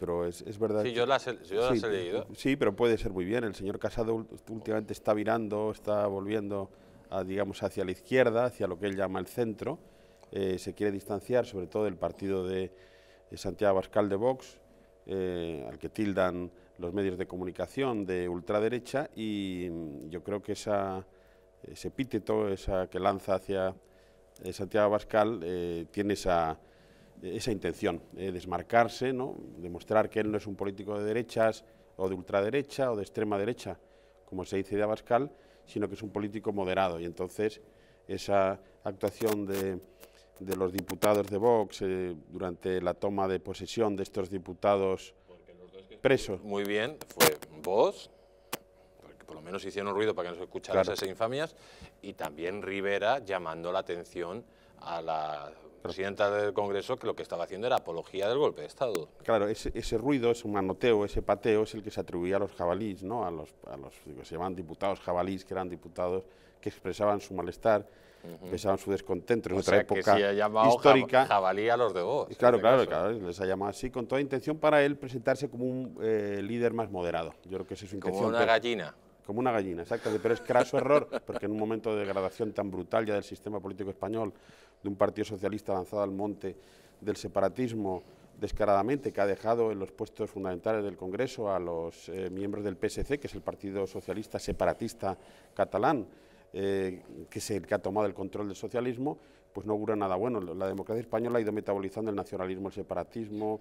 Pero es, verdad. Sí, pero puede ser muy bien. El señor Casado últimamente está virando, está volviendo, a, digamos, hacia la izquierda, hacia lo que él llama el centro. Eh, se quiere distanciar, sobre todo, del partido de, Santiago Abascal de Vox, eh, al que tildan los medios de comunicación de ultraderecha, y mm, yo creo que esa, ese epíteto esa que lanza hacia eh, Santiago Abascal tiene esa eh, esa intención, eh, desmarcarse, ¿no? demostrar que él no es un político de derechas o de ultraderecha o de extrema derecha, como se dice de Abascal, sino que es un político moderado. Y entonces esa actuación de, los diputados de Vox eh, durante la toma de posesión de estos diputados presos. Muy bien, fue Vox, porque por lo menos hicieron ruido para que no se escucharan esas infamias, y también Rivera llamando la atención a la presidenta del Congreso que lo que estaba haciendo era apología del golpe de Estado. Claro, ese, ese ruido, ese manoteo, ese pateo es el que se atribuía a los jabalíes, ¿no? a los, a los que se llamaban diputados jabalíes que eran diputados que expresaban su malestar, expresaban su descontento en otra época histórica. jabalí a los de vos. Claro, este claro, claro, les ha llamado así con toda intención para él presentarse como un eh, líder más moderado. Yo creo que es su intención. Como una gallina. Como una gallina, exactamente, pero es craso error, porque en un momento de degradación tan brutal ya del sistema político español, de un Partido Socialista lanzado al monte del separatismo descaradamente, que ha dejado en los puestos fundamentales del Congreso a los eh, miembros del PSC, que es el Partido Socialista Separatista Catalán, eh, que es el que ha tomado el control del socialismo, pues no augura nada bueno. La democracia española ha ido metabolizando el nacionalismo, el separatismo,